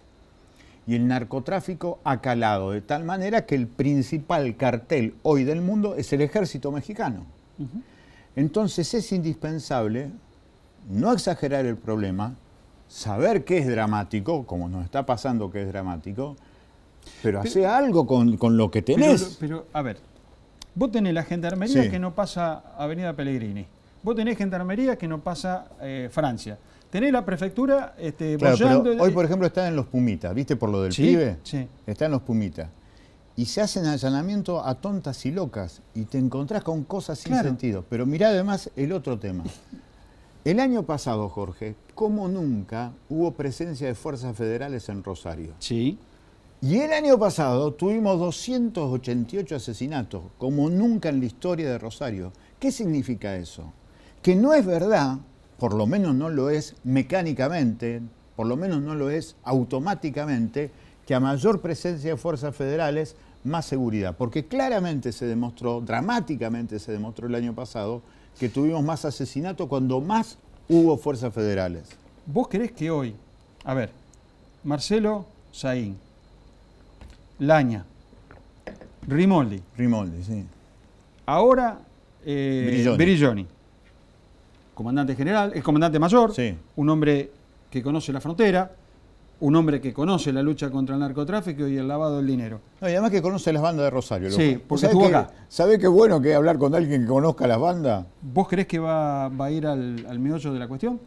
y el narcotráfico ha calado de tal manera que el principal cartel hoy del mundo es el ejército mexicano. Entonces es indispensable no exagerar el problema, saber que es dramático, como nos está pasando que es dramático, pero, hacer algo con, lo que tenés. Pero, a ver, vos tenés la gendarmería que no pasa Avenida Pellegrini, vos tenés gendarmería que no pasa eh, Francia. Tenés la prefectura este, Hoy, por ejemplo, está en los Pumitas, ¿viste por lo del ¿Sí? pibe? en los Pumitas. Y se hacen allanamientos a tontas y locas y te encontrás con cosas sin sentido. Pero mirá además el otro tema. El año pasado, Jorge, como nunca hubo presencia de fuerzas federales en Rosario. Sí. Y el año pasado tuvimos 288 asesinatos, como nunca en la historia de Rosario. ¿Qué significa eso? Que no es verdad por lo menos no lo es mecánicamente, por lo menos no lo es automáticamente, que a mayor presencia de fuerzas federales, más seguridad. Porque claramente se demostró, dramáticamente se demostró el año pasado, que tuvimos más asesinatos cuando más hubo fuerzas federales. ¿Vos querés que hoy, a ver, Marcelo Saín, Laña, Rimoldi. Rimoldi, sí. Ahora eh, comandante general, el comandante mayor, un hombre que conoce la frontera, un hombre que conoce la lucha contra el narcotráfico y el lavado del dinero. y además que conoce las bandas de Rosario. Sí, porque estuvo acá. ¿Sabés qué bueno que hablar con alguien que conozca las bandas? ¿Vos crees que va, a ir al, al, meollo de la cuestión?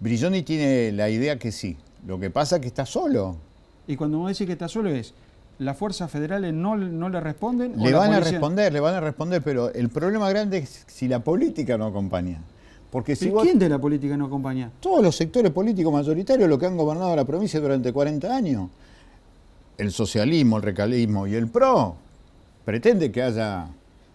Brilloni tiene la idea que sí. Lo que pasa es que está solo. Y cuando uno dice que está solo es, ¿las fuerzas federales no, no le responden? Le van a responder, le van a responder, pero el problema grande es si la política no acompaña. Porque si ¿Y quién de la política no acompaña? Todos los sectores políticos mayoritarios, los que han gobernado la provincia durante 40 años. El socialismo, el recalismo y el PRO pretende que haya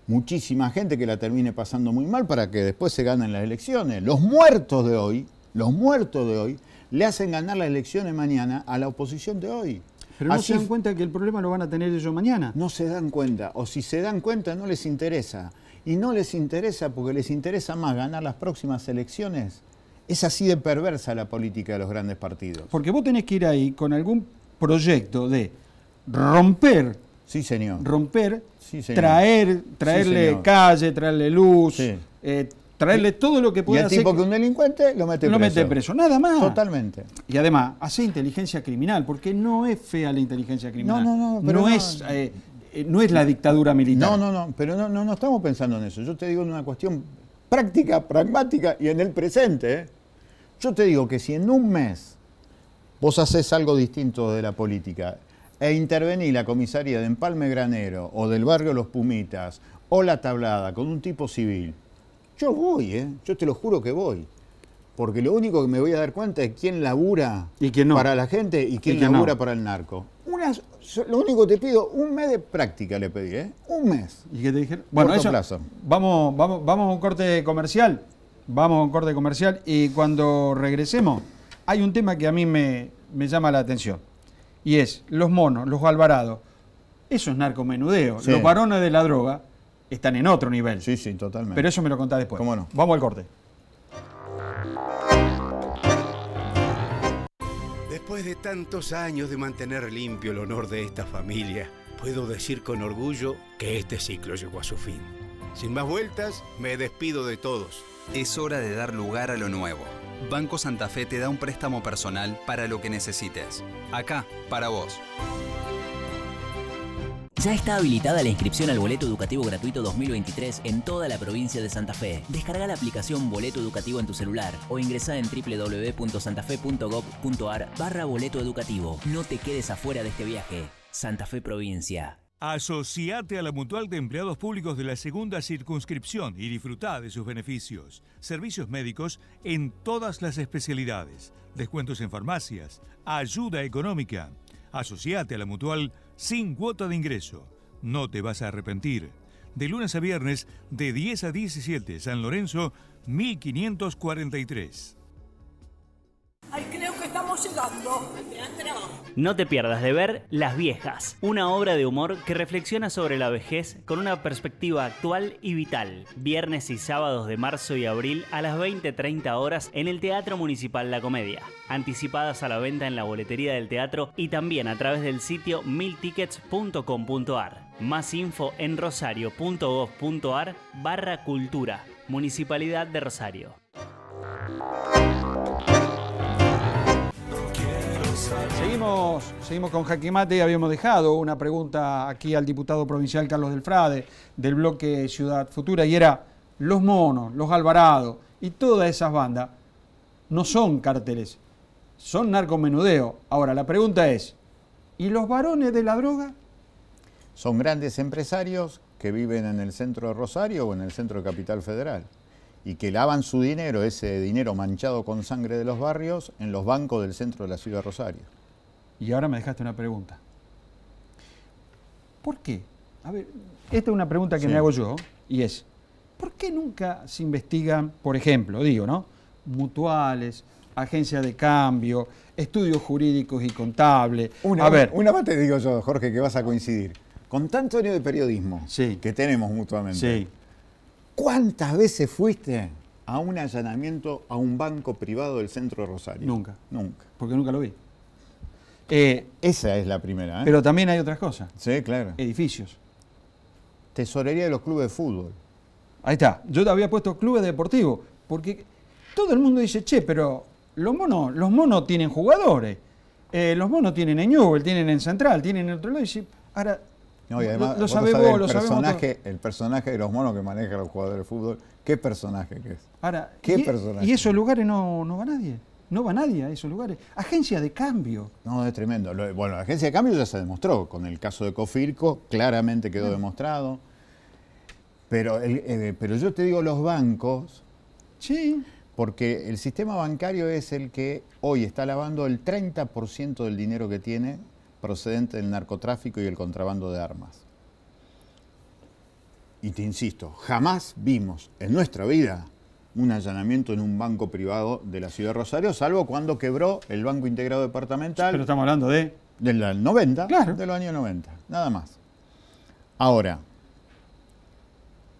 muchísima gente que la termine pasando muy mal para que después se ganen las elecciones. Los muertos de hoy, los muertos de hoy, le hacen ganar las elecciones mañana a la oposición de hoy. Pero no se dan cuenta que el problema lo van a tener ellos mañana. No se dan cuenta, o si se dan cuenta no les interesa y no les interesa porque les interesa más ganar las próximas elecciones. Es así de perversa la política de los grandes partidos. Porque vos tenés que ir ahí con algún proyecto de romper. Sí, señor. Romper, sí, traer, traerle calle, traerle luz, eh, traerle todo lo que pueda. Y tipo que un delincuente lo mete preso. Lo mete preso, nada más. Totalmente. Y además, hace inteligencia criminal, porque no es fea la inteligencia criminal. No, no, no. no, es eh, eh, no es la dictadura militar. No, no, no, pero no, no, no estamos pensando en eso. Yo te digo en una cuestión práctica, pragmática y en el presente. ¿eh? Yo te digo que si en un mes vos haces algo distinto de la política e intervenís la comisaría de Empalme Granero o del barrio Los Pumitas o la Tablada con un tipo civil, yo voy, ¿eh? yo te lo juro que voy. Porque lo único que me voy a dar cuenta es quién labura y no. para la gente y quién, labura para el narco. Unas, lo único que te pido, un mes de práctica le pedí, ¿eh? Un mes. ¿Y qué te dijeron? Bueno, eso, Vamos, vamos, vamos a un corte comercial. Vamos a un corte comercial y cuando regresemos hay un tema que a mí me, llama la atención y es los monos, los alvarados. Eso es narcomenudeo. Los varones de la droga están en otro nivel. Sí, sí, totalmente. Pero eso me lo contás después. ¿Cómo no? Vamos al corte. Después de tantos años de mantener limpio el honor de esta familia, puedo decir con orgullo que este ciclo llegó a su fin. Sin más vueltas, me despido de todos. Es hora de dar lugar a lo nuevo. Banco Santa Fe te da un préstamo personal para lo que necesites. Acá, para vos. Ya está habilitada la inscripción al Boleto Educativo Gratuito 2023 en toda la provincia de Santa Fe. Descarga la aplicación Boleto Educativo en tu celular o ingresa en www.santafe.gov.ar barra Boleto Educativo. No te quedes afuera de este viaje. Santa Fe Provincia. Asociate a la Mutual de Empleados Públicos de la Segunda Circunscripción y disfruta de sus beneficios. Servicios médicos en todas las especialidades, descuentos en farmacias, ayuda económica. Asociate a la Mutual sin cuota de ingreso. No te vas a arrepentir. De lunes a viernes, de 10 a 17, San Lorenzo, 1543. Ay, creo que estamos llegando. No te pierdas de ver Las Viejas, una obra de humor que reflexiona sobre la vejez con una perspectiva actual y vital. Viernes y sábados de marzo y abril a las 20.30 horas en el Teatro Municipal La Comedia. Anticipadas a la venta en la boletería del teatro y también a través del sitio miltickets.com.ar. Más info en rosario.gov.ar barra cultura. Municipalidad de Rosario. Seguimos, con Jaquimate y habíamos dejado una pregunta aquí al diputado provincial Carlos Delfrade del bloque Ciudad Futura y era los monos, los Alvarado y todas esas bandas no son carteles son narcomenudeo. Ahora la pregunta es, ¿y los varones de la droga? Son grandes empresarios que viven en el centro de Rosario o en el centro de Capital Federal y que lavan su dinero, ese dinero manchado con sangre de los barrios, en los bancos del centro de la ciudad de Rosario. Y ahora me dejaste una pregunta. ¿Por qué? A ver, esta es una pregunta que me hago yo y es, ¿por qué nunca se investigan, por ejemplo, digo, ¿no? Mutuales, agencias de cambio, estudios jurídicos y contables. a ver. una parte digo yo, Jorge, que vas a coincidir. Con tanto año de periodismo que tenemos mutuamente, ¿cuántas veces fuiste a un allanamiento a un banco privado del centro de Rosario? Nunca. Nunca. Porque nunca lo vi. Eh, Esa es la primera. ¿eh? Pero también hay otras cosas. Sí, claro. Edificios. Tesorería de los clubes de fútbol. Ahí está. Yo te había puesto clubes deportivos. Porque todo el mundo dice, che, pero los monos, los monos tienen jugadores. Eh, los monos tienen en Newell, tienen en Central, tienen en otro lado. Y ahora, no, y además, lo, personaje, El personaje de los monos que maneja los jugadores de fútbol, qué personaje que es. Ahora, ¿Qué y, personaje? Y esos lugares no, no va nadie. No va nadie a esos lugares. Agencia de cambio. No, es tremendo. Bueno, la agencia de cambio ya se demostró. Con el caso de Cofirco, claramente quedó ah. demostrado. Pero, eh, pero yo te digo los bancos. Sí. Porque el sistema bancario es el que hoy está lavando el 30% del dinero que tiene procedente del narcotráfico y el contrabando de armas. Y te insisto, jamás vimos en nuestra vida un allanamiento en un banco privado de la ciudad de Rosario, salvo cuando quebró el Banco Integrado Departamental. Pero estamos hablando de... Del 90, claro. de los años 90, nada más. Ahora,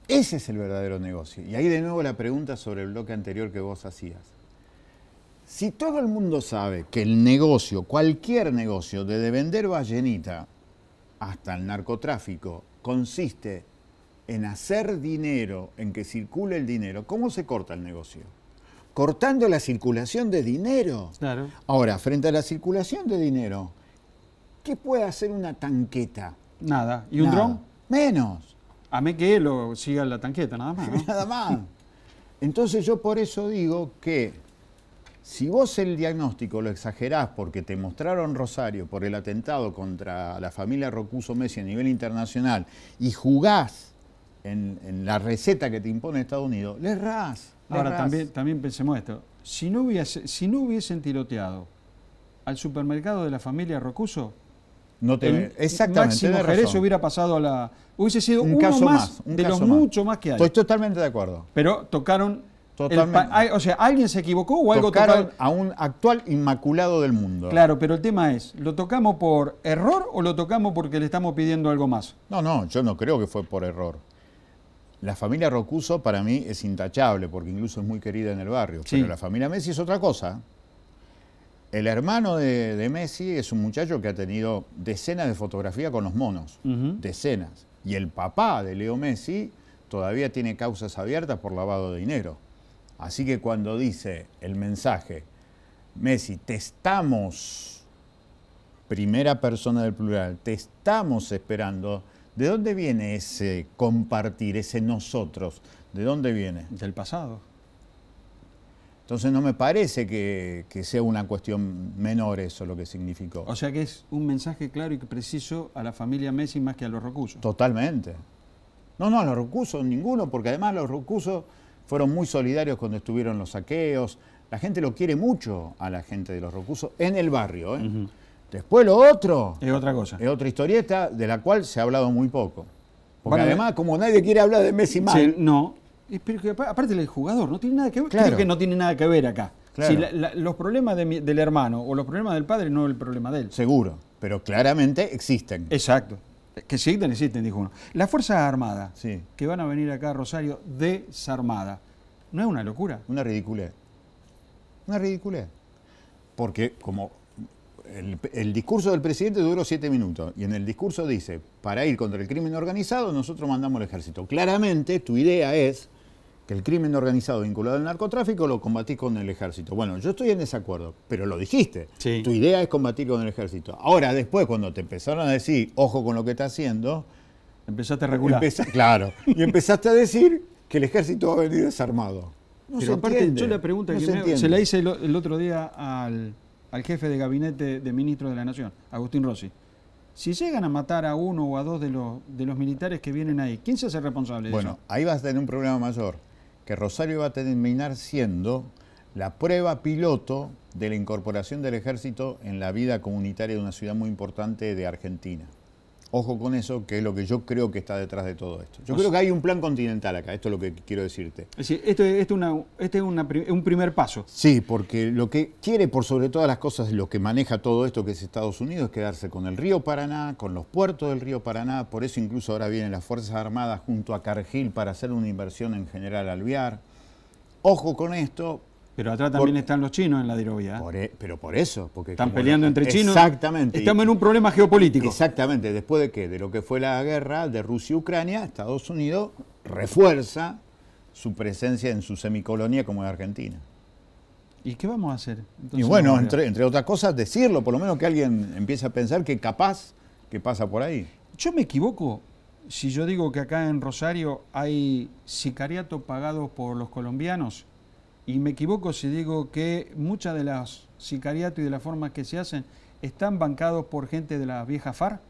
ese es el verdadero negocio. Y ahí de nuevo la pregunta sobre el bloque anterior que vos hacías. Si todo el mundo sabe que el negocio, cualquier negocio, desde vender ballenita hasta el narcotráfico, consiste en hacer dinero, en que circule el dinero, ¿cómo se corta el negocio? Cortando la circulación de dinero. Claro. Ahora, frente a la circulación de dinero, ¿qué puede hacer una tanqueta? Nada. ¿Y un dron? Menos. A mí que lo siga la tanqueta, nada más. nada más. Entonces yo por eso digo que si vos el diagnóstico lo exagerás porque te mostraron Rosario por el atentado contra la familia Rocuso Messi a nivel internacional y jugás en, la receta que te impone Estados Unidos, le ras Ahora, También, también pensemos esto. Si no, hubiese, si no hubiesen tiroteado al supermercado de la familia Rocuso, no te, exactamente. Máximo Jerez hubiera pasado a la. Hubiese sido un caso más, de los muchos más que hay. Estoy totalmente de acuerdo. Pero tocaron. Totalmente. o sea, alguien se equivocó o algo tocaron a un actual inmaculado del mundo. Claro, pero el tema es, ¿lo tocamos por error o lo tocamos porque le estamos pidiendo algo más? No, no, yo no creo que fue por error. La familia Rocuso para mí es intachable, porque incluso es muy querida en el barrio. Pero la familia Messi es otra cosa. El hermano de, Messi es un muchacho que ha tenido decenas de fotografías con los monos. Decenas. Y el papá de Leo Messi todavía tiene causas abiertas por lavado de dinero. Así que cuando dice el mensaje, Messi, te estamos, primera persona del plural, te estamos esperando ¿De dónde viene ese compartir, ese nosotros? ¿De dónde viene? Del pasado. Entonces no me parece que, sea una cuestión menor eso lo que significó. O sea que es un mensaje claro y preciso a la familia Messi más que a los Rocusos. Totalmente. No, no, a los Rocusos ninguno, porque además los Rocusos fueron muy solidarios cuando estuvieron los saqueos. La gente lo quiere mucho a la gente de los Rocusos en el barrio. ¿eh? Después lo otro. Es otra cosa. Es otra historieta de la cual se ha hablado muy poco. Porque además, como nadie quiere hablar de Messi mal... no. Pero que aparte el jugador no tiene nada que ver. Claro. que no tiene nada que ver acá. los problemas del hermano o los problemas del padre no es el problema de él. Seguro, pero claramente existen. Exacto. Que existen, existen, dijo uno. Las Fuerzas Armadas que van a venir acá a Rosario desarmada, ¿no es una locura? Una ridiculez. Una ridiculez. Porque, como el, discurso del presidente duró siete minutos y en el discurso dice, para ir contra el crimen organizado nosotros mandamos el ejército. Claramente tu idea es que el crimen organizado vinculado al narcotráfico lo combatís con el ejército. Bueno, yo estoy en desacuerdo, pero lo dijiste. Tu idea es combatir con el ejército. Ahora, después, cuando te empezaron a decir, ojo con lo que está haciendo... Empezaste a regular. claro. y empezaste a decir que el ejército va a venir desarmado. yo la pregunta que se, la hice el otro día al al jefe de gabinete de ministros de la Nación, Agustín Rossi. Si llegan a matar a uno o a dos de los, militares que vienen ahí, ¿quién se hace responsable de eso? Bueno, ahí vas a tener un problema mayor, que Rosario va a terminar siendo la prueba piloto de la incorporación del ejército en la vida comunitaria de una ciudad muy importante de Argentina. Ojo con eso, que es lo que yo creo que está detrás de todo esto. Yo creo que hay un plan continental acá, esto es lo que quiero decirte. este es un primer paso. Sí, porque lo que quiere, por sobre todas las cosas, lo que maneja todo esto que es Estados Unidos, es quedarse con el río Paraná, con los puertos del río Paraná, por eso incluso ahora vienen las Fuerzas Armadas junto a Cargill para hacer una inversión en General Viar. Ojo con esto, pero atrás también están los chinos en la dirovia. ¿eh? E-, pero por eso. porque Están peleando entre chinos. Exactamente. Estamos en un problema geopolítico. Exactamente. ¿Después de qué? De lo que fue la guerra de Rusia y Ucrania, Estados Unidos refuerza su presencia en su semicolonía como en Argentina. ¿Y qué vamos a hacer? y bueno, entre, entre otras cosas, decirlo, por lo menos que alguien empiece a pensar que capaz que pasa por ahí. Yo me equivoco si yo digo que acá en Rosario hay sicariato pagado por los colombianos y me equivoco si digo que muchas de las sicariatos y de las formas que se hacen están bancados por gente de la vieja FARC.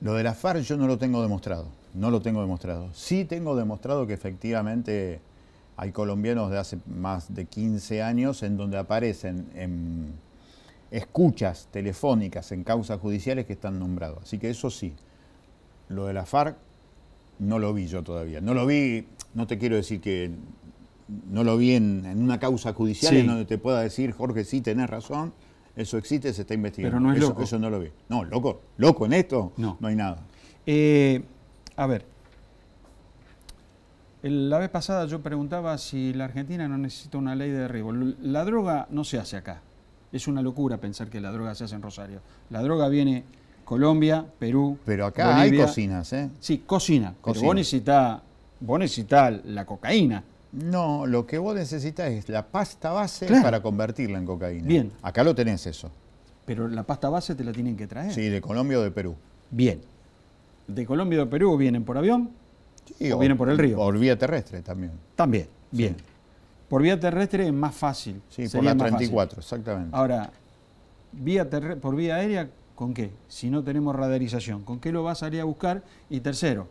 Lo de la FARC yo no lo tengo demostrado, no lo tengo demostrado. Sí tengo demostrado que efectivamente hay colombianos de hace más de 15 años en donde aparecen en escuchas telefónicas en causas judiciales que están nombrados. Así que eso sí, lo de la FARC no lo vi yo todavía. No lo vi, no te quiero decir que no lo vi en, una causa judicial en donde te pueda decir, Jorge, sí, tenés razón, eso existe, se está investigando. Pero no eso, Eso no lo vi. No, loco, loco en esto no, no hay nada. Eh, a ver, la vez pasada yo preguntaba si la Argentina no necesita una ley de derribo. La droga no se hace acá. Es una locura pensar que la droga se hace en Rosario. La droga viene Colombia, Perú. Pero acá hay cocinas, ¿eh? Sí, cocina. cocina. Pero vos necesitas la cocaína no, lo que vos necesitas es la pasta base para convertirla en cocaína. Bien. Acá lo tenés eso. Pero la pasta base te la tienen que traer. Sí, de Colombia o de Perú. Bien. ¿De Colombia o de Perú vienen por avión? Sí, o, vienen por el río. Por vía terrestre también. También, bien. Por vía terrestre es más fácil. Sí, por la 34, exactamente. Ahora, vía por vía aérea, ¿con qué? Si no tenemos radarización, ¿con qué lo vas a ir a buscar? Y tercero,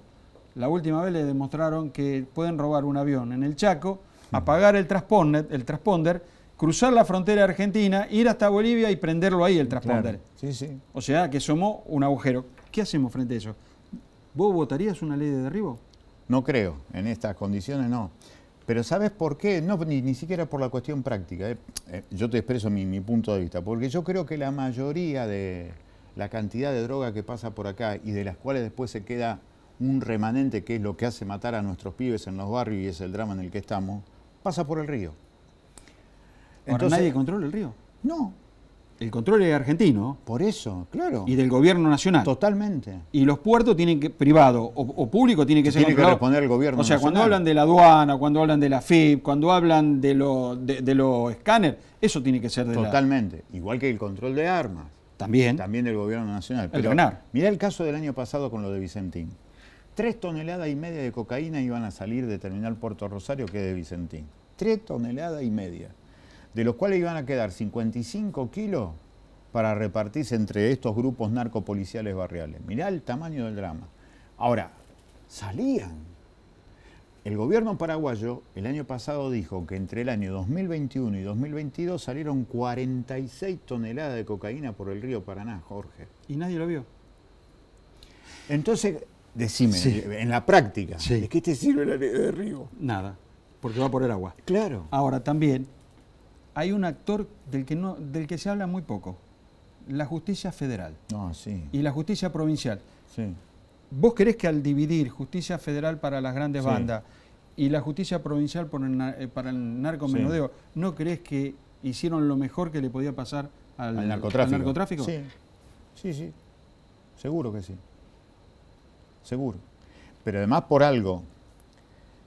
la última vez le demostraron que pueden robar un avión en el Chaco, apagar el transponder, cruzar la frontera argentina, ir hasta Bolivia y prenderlo ahí el transponder. Sí, sí. O sea que somos un agujero. ¿Qué hacemos frente a eso? ¿Vos votarías una ley de derribo? No creo, en estas condiciones no. Pero ¿sabes por qué? No, ni, siquiera por la cuestión práctica. Eh. Eh, yo te expreso mi, mi punto de vista, porque yo creo que la mayoría de la cantidad de droga que pasa por acá y de las cuales después se queda un remanente que es lo que hace matar a nuestros pibes en los barrios y es el drama en el que estamos, pasa por el río. Entonces, ¿Nadie controla el río? No. El control es argentino. Por eso, claro. Y del gobierno nacional. Totalmente. Y los puertos tienen que, privado o, o público, tienen que, ser tiene que responder el gobierno O sea, cuando hablan de la aduana, cuando hablan de la FIP, cuando hablan de los de, escáneres, eso tiene que ser de Totalmente. Igual que el control de armas. También. También del gobierno nacional. Pero, Mirá el caso del año pasado con lo de Vicentín. Tres toneladas y media de cocaína iban a salir de Terminal Puerto Rosario, que es de Vicentín. Tres toneladas y media. De los cuales iban a quedar 55 kilos para repartirse entre estos grupos narcopoliciales barriales. Mirá el tamaño del drama. Ahora, salían. El gobierno paraguayo el año pasado dijo que entre el año 2021 y 2022 salieron 46 toneladas de cocaína por el río Paraná, Jorge. ¿Y nadie lo vio? Entonces, Decime, eh, en la práctica, ¿de qué te sirve la ley de río? Nada, porque va a poner agua. Claro. Ahora, también hay un actor del que, no, del que se habla muy poco, la justicia federal ah, sí. y la justicia provincial. Sí. ¿Vos crees que al dividir justicia federal para las grandes bandas y la justicia provincial eh, para el narcomenudeo, no crees que hicieron lo mejor que le podía pasar al, narcotráfico? narcotráfico? Sí. sí, sí, seguro que sí seguro. Pero además por algo,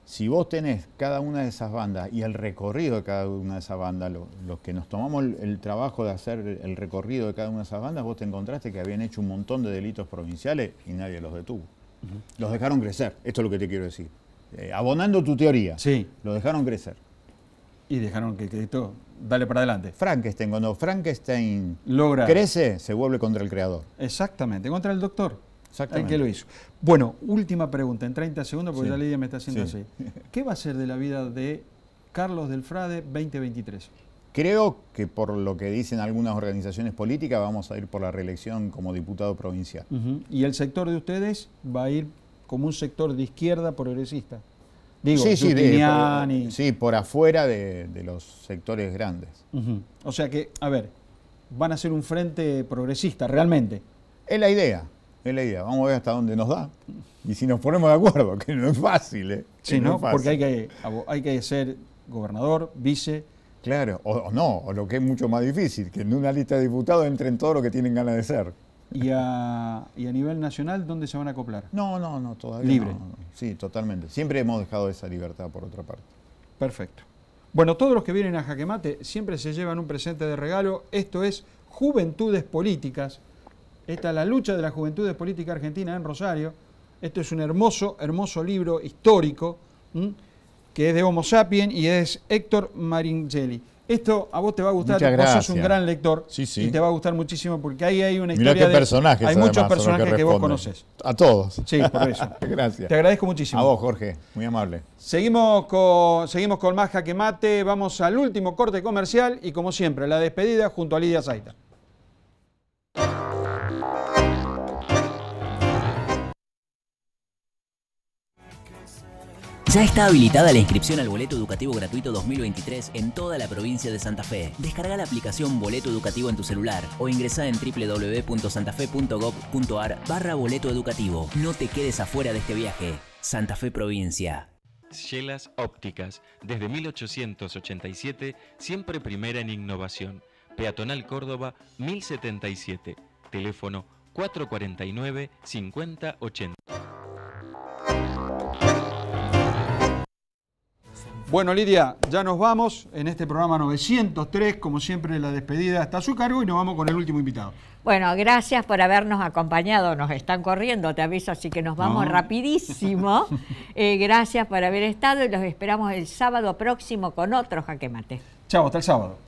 si vos tenés cada una de esas bandas y el recorrido de cada una de esas bandas, los que nos tomamos el, trabajo de hacer el recorrido de cada una de esas bandas, vos te encontraste que habían hecho un montón de delitos provinciales y nadie los detuvo. Los dejaron crecer, esto es lo que te quiero decir. Eh, abonando tu teoría, sí. los dejaron crecer. Y dejaron que, esto, dale para adelante. Frankenstein, cuando Frankenstein crece, se vuelve contra el creador. Exactamente, contra el doctor el que lo hizo. Bueno, última pregunta, en 30 segundos, porque la ya Lidia me está haciendo así. ¿Qué va a ser de la vida de Carlos del Frade 2023? Creo que por lo que dicen algunas organizaciones políticas vamos a ir por la reelección como diputado provincial. ¿Y el sector de ustedes va a ir como un sector de izquierda progresista? Digo, sí, sí, por, afuera de, los sectores grandes. O sea que, a ver, van a ser un frente progresista realmente. Es la idea es la idea. Vamos a ver hasta dónde nos da. Y si nos ponemos de acuerdo, que no es fácil. ¿eh? Sí, no, porque hay que, hay que ser gobernador, vice. Claro, o, no, o lo que es mucho más difícil, que en una lista de diputados entren todos los que tienen ganas de ser. ¿Y a, nivel nacional dónde se van a acoplar? No, no, no, todavía. Libre. No, Sí, totalmente. Siempre hemos dejado esa libertad por otra parte. Perfecto. Bueno, todos los que vienen a Jaquemate siempre se llevan un presente de regalo. Esto es Juventudes Políticas, esta es la lucha de la juventud de política argentina en Rosario. Esto es un hermoso, hermoso libro histórico que es de Homo Sapien y es Héctor Maringelli. Esto a vos te va a gustar, Muchas gracias. vos sos un gran lector sí, sí. y te va a gustar muchísimo porque ahí hay una historia Mirá qué personajes, hay muchos personajes que, vos conoces. A todos. Sí, por eso. gracias. Te agradezco muchísimo. A vos, Jorge, muy amable. Seguimos con seguimos con más jaque mate, vamos al último corte comercial y como siempre, la despedida junto a Lidia Zaita. Ya está habilitada la inscripción al Boleto Educativo Gratuito 2023 en toda la provincia de Santa Fe. Descarga la aplicación Boleto Educativo en tu celular o ingresa en www.santafe.gov.ar barra boleto educativo. No te quedes afuera de este viaje. Santa Fe Provincia. Yelas Ópticas, desde 1887, siempre primera en innovación. Peatonal Córdoba, 1077. Teléfono 449 5080. Bueno, Lidia, ya nos vamos en este programa 903. Como siempre, la despedida está a su cargo y nos vamos con el último invitado. Bueno, gracias por habernos acompañado. Nos están corriendo, te aviso, así que nos vamos rapidísimo. Eh, gracias por haber estado y los esperamos el sábado próximo con otro Jaque Mate. Chao, hasta el sábado.